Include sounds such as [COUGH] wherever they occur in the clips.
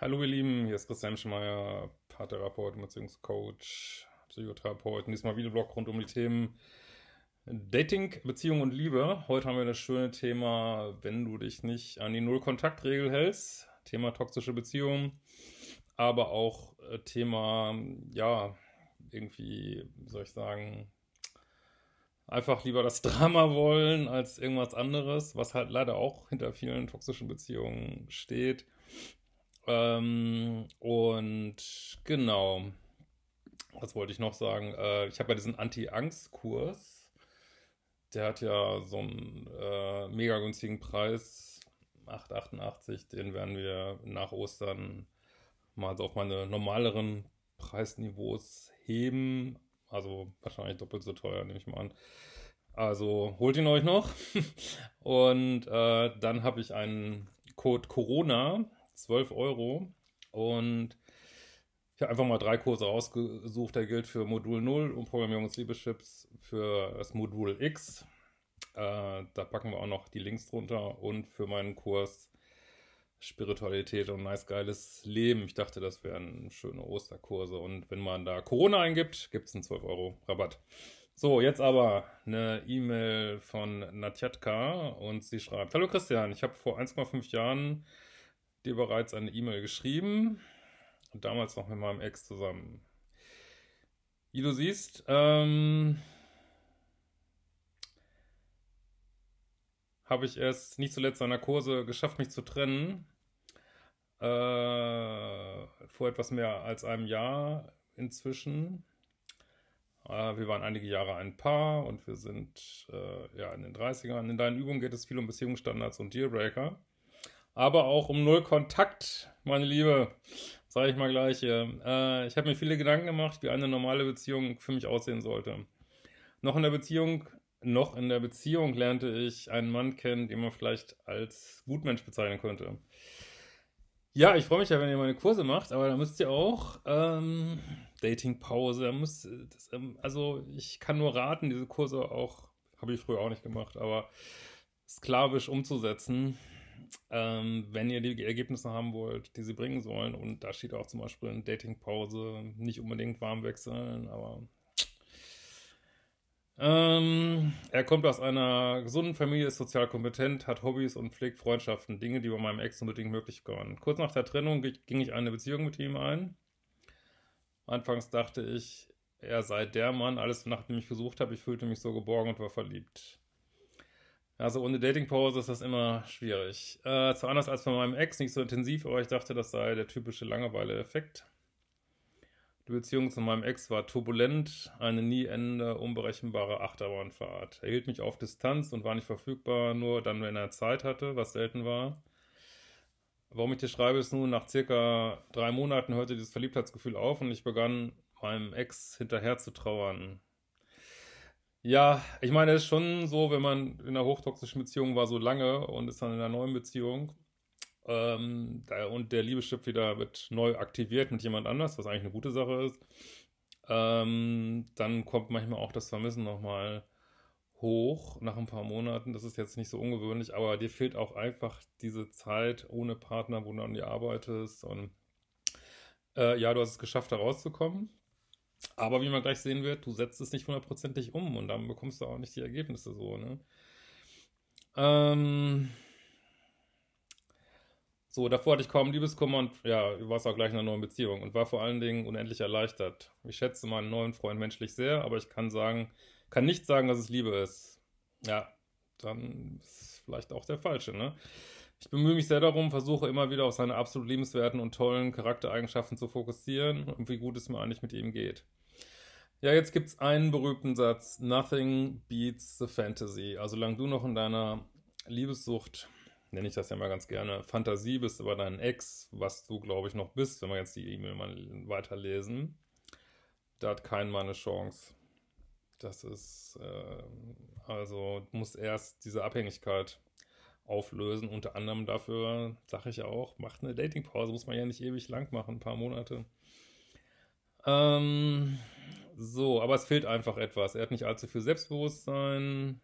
Hallo ihr Lieben, hier ist Christian Schmeier, Paartherapeut, Beziehungscoach, Psychotherapeut. diesmal Videoblog rund um die Themen Dating, Beziehung und Liebe. Heute haben wir das schöne Thema, wenn du dich nicht an die Null-Kontakt-Regel hältst. Thema toxische Beziehung, aber auch äh, Thema, ja, irgendwie, wie soll ich sagen, einfach lieber das [LAUGHS] Drama wollen als irgendwas anderes, was halt leider auch hinter vielen toxischen Beziehungen steht. Ähm, und genau, was wollte ich noch sagen? Äh, ich habe ja diesen Anti-Angst-Kurs. Der hat ja so einen äh, mega günstigen Preis, 8,88. Den werden wir nach Ostern mal so auf meine normaleren Preisniveaus heben. Also wahrscheinlich doppelt so teuer, nehme ich mal an. Also holt ihn euch noch. [LAUGHS] Und äh, dann habe ich einen Code Corona 12 Euro. Und ich habe einfach mal drei Kurse rausgesucht. Der gilt für Modul 0 und Programmierungsliebeschips für das Modul X. Äh, da packen wir auch noch die Links drunter und für meinen Kurs Spiritualität und nice geiles Leben. Ich dachte, das wären schöne Osterkurse. Und wenn man da Corona eingibt, gibt es einen 12 Euro Rabatt. So, jetzt aber eine E-Mail von Natjatka und sie schreibt: Hallo Christian, ich habe vor 1,5 Jahren dir bereits eine E-Mail geschrieben. Und damals noch mit meinem Ex zusammen. Wie du siehst, ähm, habe ich es nicht zuletzt seiner Kurse geschafft, mich zu trennen. Äh, vor etwas mehr als einem Jahr inzwischen. Äh, wir waren einige Jahre ein Paar und wir sind äh, ja in den 30ern. In deinen Übungen geht es viel um Beziehungsstandards und Dealbreaker aber auch um null Kontakt, meine Liebe. Sage ich mal gleich hier. Äh, ich habe mir viele Gedanken gemacht, wie eine normale Beziehung für mich aussehen sollte. Noch in der Beziehung, noch in der Beziehung lernte ich einen Mann kennen, den man vielleicht als Gutmensch bezeichnen könnte. Ja, ich freue mich ja, wenn ihr meine Kurse macht, aber da müsst ihr auch ähm, Datingpause, müsst, das, ähm, also ich kann nur raten, diese Kurse auch, habe ich früher auch nicht gemacht, aber sklavisch umzusetzen. Ähm, wenn ihr die Ergebnisse haben wollt, die sie bringen sollen, und da steht auch zum Beispiel in Datingpause, nicht unbedingt warm wechseln, aber ähm, er kommt aus einer gesunden Familie, ist sozial kompetent, hat Hobbys und pflegt Freundschaften, Dinge, die bei meinem Ex unbedingt möglich waren. Kurz nach der Trennung ging ich eine Beziehung mit ihm ein. Anfangs dachte ich, er sei der Mann, alles nachdem ich gesucht habe, ich fühlte mich so geborgen und war verliebt. Also ohne Datingpause ist das immer schwierig. Äh, zwar anders als bei meinem Ex, nicht so intensiv, aber ich dachte, das sei der typische Langeweile-Effekt. Die Beziehung zu meinem Ex war turbulent, eine nie endende, unberechenbare Achterbahnfahrt. Er hielt mich auf Distanz und war nicht verfügbar, nur dann, wenn er Zeit hatte, was selten war. Warum ich dir schreibe, ist nun, nach circa drei Monaten hörte dieses Verliebtheitsgefühl auf und ich begann meinem Ex hinterher zu trauern. Ja, ich meine, es ist schon so, wenn man in einer hochtoxischen Beziehung war so lange und ist dann in einer neuen Beziehung ähm, da, und der Liebeschip wieder wird neu aktiviert mit jemand anders, was eigentlich eine gute Sache ist, ähm, dann kommt manchmal auch das Vermissen nochmal hoch nach ein paar Monaten. Das ist jetzt nicht so ungewöhnlich, aber dir fehlt auch einfach diese Zeit ohne Partner, wo du an dir arbeitest und äh, ja, du hast es geschafft, da rauszukommen. Aber wie man gleich sehen wird, du setzt es nicht hundertprozentig um und dann bekommst du auch nicht die Ergebnisse so, ne? Ähm. So, davor hatte ich kaum Liebeskummer und ja, du warst auch gleich in einer neuen Beziehung und war vor allen Dingen unendlich erleichtert. Ich schätze meinen neuen Freund menschlich sehr, aber ich kann sagen, kann nicht sagen, dass es Liebe ist. Ja, dann ist es vielleicht auch der falsche, ne? Ich bemühe mich sehr darum, versuche immer wieder auf seine absolut liebenswerten und tollen Charaktereigenschaften zu fokussieren und wie gut es mir eigentlich mit ihm geht. Ja, jetzt gibt es einen berühmten Satz. Nothing beats the fantasy. Also solange du noch in deiner Liebessucht, nenne ich das ja mal ganz gerne, Fantasie bist über deinen Ex, was du, glaube ich, noch bist, wenn wir jetzt die E-Mail mal weiterlesen, da hat kein Mann eine Chance. Das ist, äh, also muss erst diese Abhängigkeit auflösen. Unter anderem dafür, sage ich auch, macht eine Datingpause, muss man ja nicht ewig lang machen, ein paar Monate. Ähm, so, aber es fehlt einfach etwas. Er hat nicht allzu viel Selbstbewusstsein,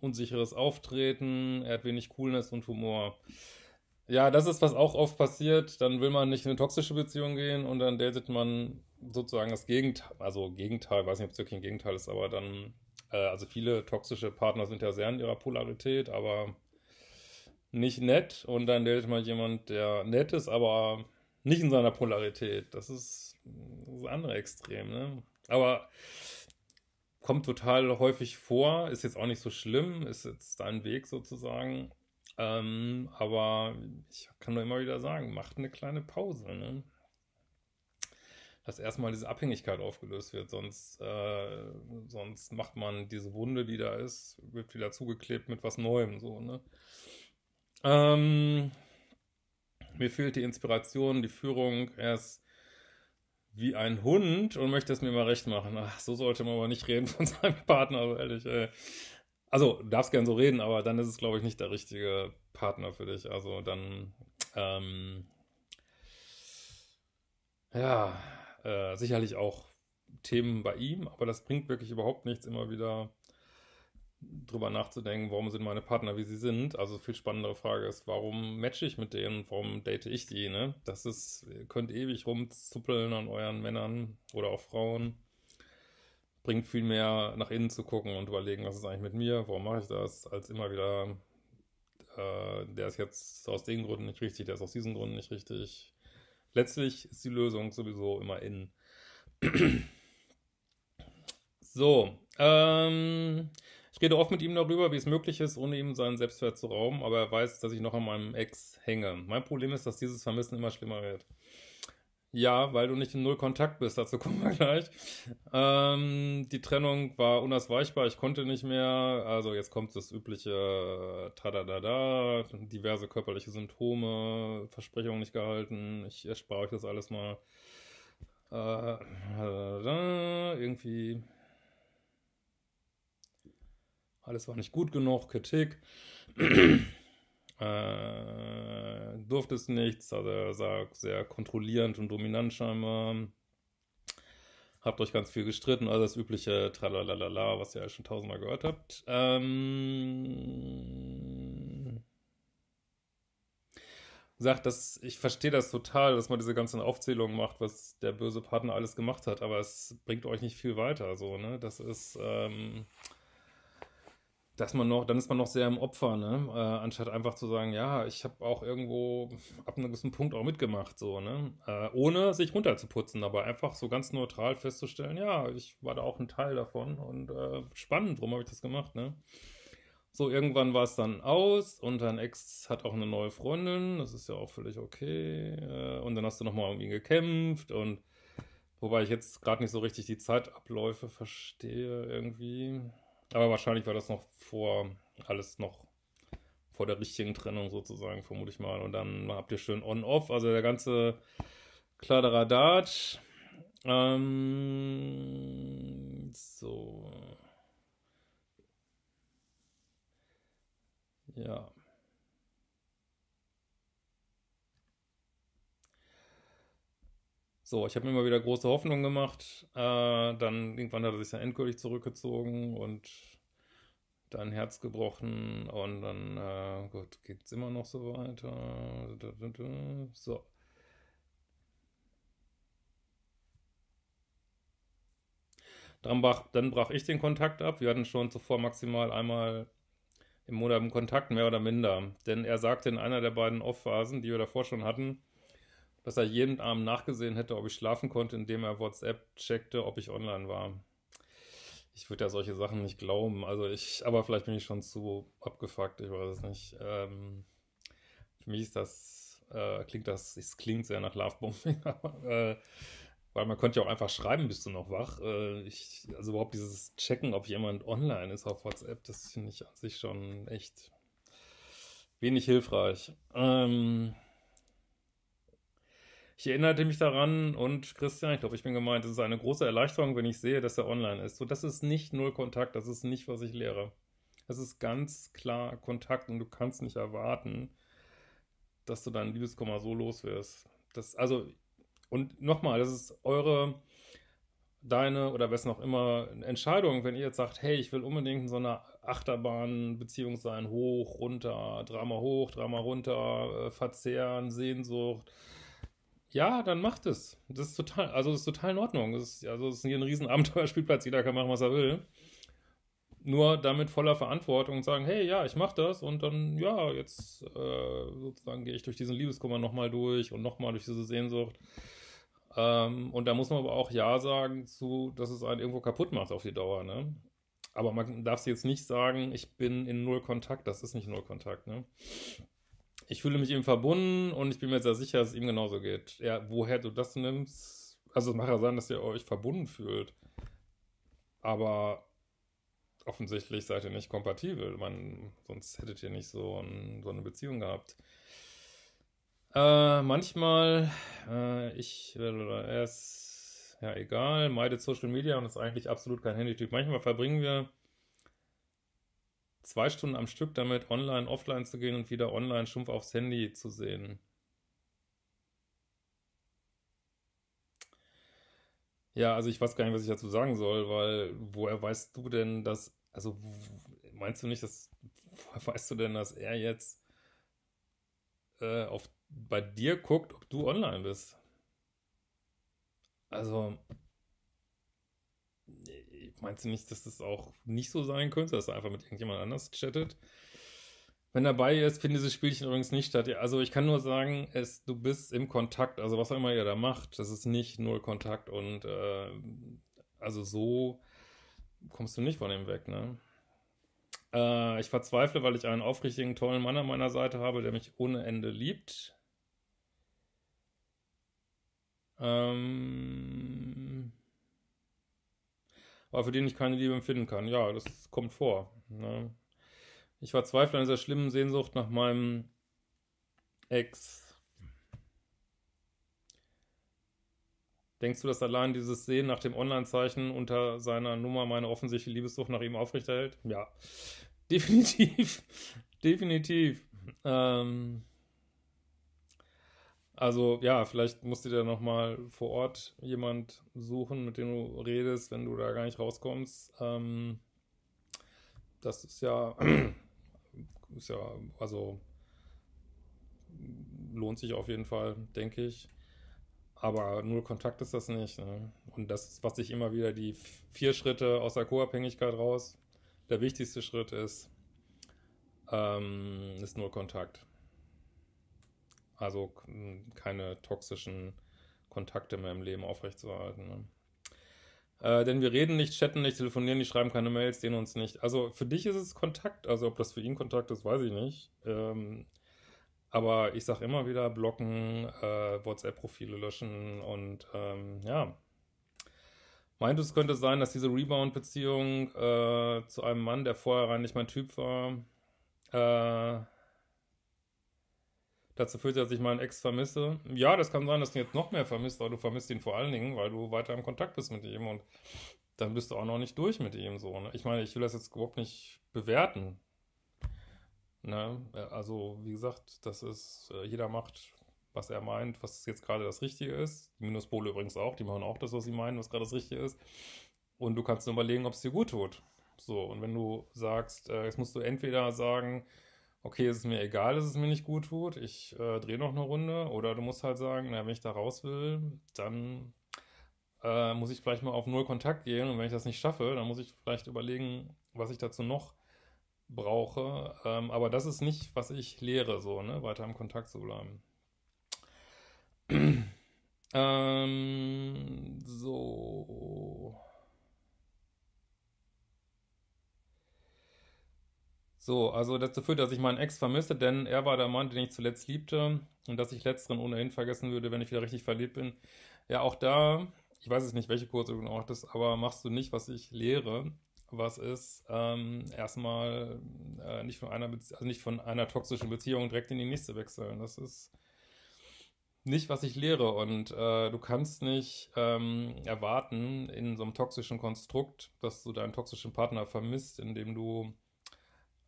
unsicheres Auftreten, er hat wenig Coolness und Humor. Ja, das ist, was auch oft passiert. Dann will man nicht in eine toxische Beziehung gehen und dann datet man sozusagen das Gegenteil, also Gegenteil, weiß nicht, ob es wirklich ein Gegenteil ist, aber dann äh, also viele toxische Partner sind ja sehr in ihrer Polarität, aber nicht nett. Und dann datet mal jemand, der nett ist, aber nicht in seiner Polarität. Das ist das andere Extrem, ne? Aber kommt total häufig vor, ist jetzt auch nicht so schlimm, ist jetzt dein Weg sozusagen. Ähm, aber ich kann nur immer wieder sagen, macht eine kleine Pause, ne? dass erstmal diese Abhängigkeit aufgelöst wird. Sonst, äh, sonst macht man diese Wunde, die da ist, wird wieder zugeklebt mit was Neuem, so, ne? Ähm, mir fehlt die Inspiration, die Führung. Er ist wie ein Hund und möchte es mir mal recht machen. Ach, so sollte man aber nicht reden von [LAUGHS] seinem Partner, ehrlich. Ey. Also, du darfst gern so reden, aber dann ist es, glaube ich, nicht der richtige Partner für dich. Also, dann, ähm, ja, äh, sicherlich auch Themen bei ihm, aber das bringt wirklich überhaupt nichts, immer wieder drüber nachzudenken, warum sind meine Partner, wie sie sind. Also viel spannendere Frage ist, warum matche ich mit denen, warum date ich die, ne? Das ist, ihr könnt ewig rumzuppeln an euren Männern oder auch Frauen. Bringt viel mehr nach innen zu gucken und überlegen, was ist eigentlich mit mir, warum mache ich das, als immer wieder, äh, der ist jetzt aus den Gründen nicht richtig, der ist aus diesen Gründen nicht richtig letztlich ist die Lösung sowieso immer innen. [CLEARS THROAT] so, ähm, ich rede oft mit ihm darüber, wie es möglich ist, ohne ihm seinen Selbstwert zu rauben, aber er weiß, dass ich noch an meinem Ex hänge. Mein Problem ist, dass dieses Vermissen immer schlimmer wird. Ja, weil du nicht in Null Kontakt bist, dazu [LAUGHS] kommen wir gleich. Ähm, die Trennung war unausweichbar, ich konnte nicht mehr. Also jetzt kommt das übliche äh, Tadadada, diverse körperliche Symptome, Versprechungen nicht gehalten. Ich erspare euch das alles mal. Äh, irgendwie alles war nicht gut genug, Kritik. [CLEARS THROAT] äh, durftest nichts, also er sah sehr kontrollierend und dominant scheinbar. Habt euch ganz viel gestritten, also das übliche Tralalala, was ihr ja schon tausendmal gehört habt. Ähm, sagt, dass ich verstehe das total, dass man diese ganzen Aufzählungen macht, was der böse Partner alles gemacht hat, aber es bringt euch nicht viel weiter, so, ne? Das ist, ähm, dass man noch, dann ist man noch sehr im Opfer, ne? Äh, anstatt einfach zu sagen, ja, ich habe auch irgendwo ab einem gewissen Punkt auch mitgemacht, so, ne? Äh, ohne sich runterzuputzen, aber einfach so ganz neutral festzustellen, ja, ich war da auch ein Teil davon und äh, spannend, warum habe ich das gemacht, ne? So, irgendwann war es dann aus und dein Ex hat auch eine neue Freundin, das ist ja auch völlig okay. Äh, und dann hast du nochmal um ihn gekämpft und wobei ich jetzt gerade nicht so richtig die Zeitabläufe verstehe, irgendwie aber wahrscheinlich war das noch vor, alles noch vor der richtigen Trennung sozusagen, vermute ich mal. Und dann habt ihr schön on-off, also der ganze Kladderadat. Ähm, so. Ja. So, ich habe mir immer wieder große Hoffnungen gemacht. Äh, dann irgendwann hat er sich dann endgültig zurückgezogen und dann Herz gebrochen und dann, äh, gut, es immer noch so weiter. So. Dann brach, dann brach ich den Kontakt ab. Wir hatten schon zuvor maximal einmal im Monat im Kontakt, mehr oder minder. Denn er sagte in einer der beiden Off-Phasen, die wir davor schon hatten, dass er jeden Abend nachgesehen hätte, ob ich schlafen konnte, indem er WhatsApp checkte, ob ich online war. Ich würde ja solche Sachen nicht glauben. Also ich, aber vielleicht bin ich schon zu abgefuckt, ich weiß es nicht. Ähm, für mich ist das, äh, klingt das, es klingt sehr nach Lovebombing, [LAUGHS] äh, weil man könnte ja auch einfach schreiben, bist du noch wach? Äh, ich, also überhaupt dieses Checken, ob jemand online ist auf WhatsApp, das finde ich an sich schon echt wenig hilfreich. Ähm, ich erinnerte mich daran und Christian, ich glaube, ich bin gemeint, es ist eine große Erleichterung, wenn ich sehe, dass er online ist. So, das ist nicht null Kontakt, das ist nicht, was ich lehre. Es ist ganz klar Kontakt und du kannst nicht erwarten, dass du dein Liebeskummer so los wirst. Das, also, und nochmal, das ist eure, deine oder wessen auch immer Entscheidung, wenn ihr jetzt sagt, hey, ich will unbedingt in so einer Achterbahnbeziehung sein, hoch, runter, Drama hoch, Drama runter, äh, Verzehren, Sehnsucht, ja, dann macht es. Das ist total, also das ist total in Ordnung. Das ist, also ist hier ein riesen [LAUGHS] Abenteuerspielplatz, jeder kann machen, was er will. Nur damit voller Verantwortung und sagen, hey, ja, ich mache das und dann, ja, jetzt äh, sozusagen gehe ich durch diesen Liebeskummer nochmal durch und nochmal durch diese Sehnsucht. Ähm, und da muss man aber auch Ja sagen zu, dass es einen irgendwo kaputt macht auf die Dauer, ne? Aber man darf jetzt nicht sagen, ich bin in Null Kontakt, das ist nicht Null Kontakt, ne? Ich fühle mich ihm verbunden und ich bin mir sehr sicher, dass es ihm genauso geht. Ja, woher du das nimmst, also es mag ja sein, dass ihr euch verbunden fühlt. Aber offensichtlich seid ihr nicht kompatibel. Man, sonst hättet ihr nicht so, ein, so eine Beziehung gehabt. Äh, manchmal, äh, ich, er ist, ja egal, meidet Social Media und ist eigentlich absolut kein Handytyp. Manchmal verbringen wir zwei Stunden am Stück damit online, offline zu gehen und wieder online stumpf aufs Handy zu sehen. Ja, also ich weiß gar nicht, was ich dazu sagen soll, weil woher weißt du denn, dass, also meinst du nicht, dass, woher weißt du denn, dass er jetzt äh, auf, bei dir guckt, ob du online bist? Also, meinst du nicht, dass das auch nicht so sein könnte, dass er einfach mit irgendjemand anders chattet? Wenn er bei ist, findet dieses Spielchen übrigens nicht statt. Also ich kann nur sagen, es, du bist im Kontakt, also was auch immer ihr da macht, das ist nicht null Kontakt und äh, also so kommst du nicht von ihm weg, ne? Äh, ich verzweifle, weil ich einen aufrichtigen, tollen Mann an meiner Seite habe, der mich ohne Ende liebt. Ähm, aber für den ich keine Liebe empfinden kann. Ja, das kommt vor. Ne? Ich verzweifle an dieser schlimmen Sehnsucht nach meinem Ex. Denkst du, dass allein dieses Sehen nach dem Online-Zeichen unter seiner Nummer meine offensichtliche Liebessucht nach ihm aufrechterhält? Ja, [LAUGHS] definitiv. definitiv. Ähm. Also ja, vielleicht musst du dir nochmal vor Ort jemand suchen, mit dem du redest, wenn du da gar nicht rauskommst. Ähm, das ist ja, [CLEARS THROAT] ist ja, also lohnt sich auf jeden Fall, denke ich. Aber nur Kontakt ist das nicht. Ne? Und das was ich immer wieder die vier Schritte aus der Co-Abhängigkeit raus. Der wichtigste Schritt ist, ähm, ist nur Kontakt. Also keine toxischen Kontakte mehr im Leben aufrechtzuerhalten. Ne? Äh, denn wir reden nicht, chatten nicht, telefonieren nicht, schreiben keine Mails, sehen uns nicht. Also für dich ist es Kontakt. Also ob das für ihn Kontakt ist, weiß ich nicht. Ähm, aber ich sage immer wieder, blocken, äh, WhatsApp-Profile löschen und ähm, ja. Meint es könnte sein, dass diese Rebound-Beziehung äh, zu einem Mann, der vorher rein nicht mein Typ war, äh, dazu führt, dass ich meinen Ex vermisse. Ja, das kann sein, dass du ihn jetzt noch mehr vermisst, aber du vermisst ihn vor allen Dingen, weil du weiter im Kontakt bist mit ihm und dann bist du auch noch nicht durch mit ihm so. Ne? Ich meine, ich will das jetzt überhaupt nicht bewerten. Ne? Also, wie gesagt, das ist, äh, jeder macht, was er meint, was jetzt gerade das Richtige ist. Die Minuspole übrigens auch, die machen auch das, was sie meinen, was gerade das Richtige ist. Und du kannst nur überlegen, ob es dir gut tut. So, und wenn du sagst, äh, jetzt musst du entweder sagen, okay, es ist mir egal, dass es mir nicht gut tut, ich äh, drehe noch eine Runde. Oder du musst halt sagen, na, wenn ich da raus will, dann äh, muss ich vielleicht mal auf Null Kontakt gehen. Und wenn ich das nicht schaffe, dann muss ich vielleicht überlegen, was ich dazu noch brauche. Ähm, aber das ist nicht, was ich lehre, so, ne? Weiter im Kontakt zu bleiben. [CLEARS THROAT] ähm, so. So, also dazu führt, dass ich meinen Ex vermisse, denn er war der Mann, den ich zuletzt liebte und dass ich letzteren ohnehin vergessen würde, wenn ich wieder richtig verliebt bin. Ja, auch da, ich weiß es nicht, welche Kurse du genau das aber machst du nicht, was ich lehre, was ist, ähm, erstmal äh, nicht von einer Bezie also nicht von einer toxischen Beziehung direkt in die nächste wechseln. Das ist nicht, was ich lehre. Und äh, du kannst nicht ähm, erwarten in so einem toxischen Konstrukt, dass du deinen toxischen Partner vermisst, indem du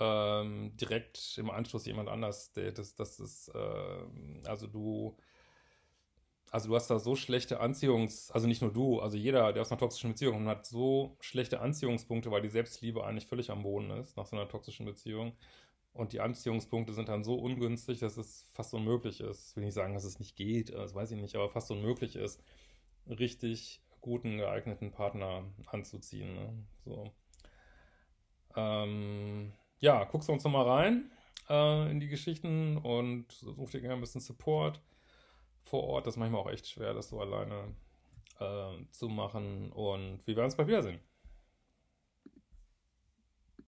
ähm, direkt im Anschluss jemand anders datest. Das ist, äh, also du, also du hast da so schlechte Anziehungs-, also nicht nur du, also jeder, der aus einer toxischen Beziehung kommt, hat so schlechte Anziehungspunkte, weil die Selbstliebe eigentlich völlig am Boden ist nach so einer toxischen Beziehung. Und die Anziehungspunkte sind dann so ungünstig, dass es fast unmöglich ist. Ich will nicht sagen, dass es nicht geht, das weiß ich nicht, aber fast unmöglich ist, richtig guten, geeigneten Partner anzuziehen. Ne? So. Ähm, ja, guckst du uns nochmal rein äh, in die Geschichten und such dir gerne ein bisschen Support vor Ort. Das ist manchmal auch echt schwer, das so alleine äh, zu machen. Und wir werden uns bald wiedersehen.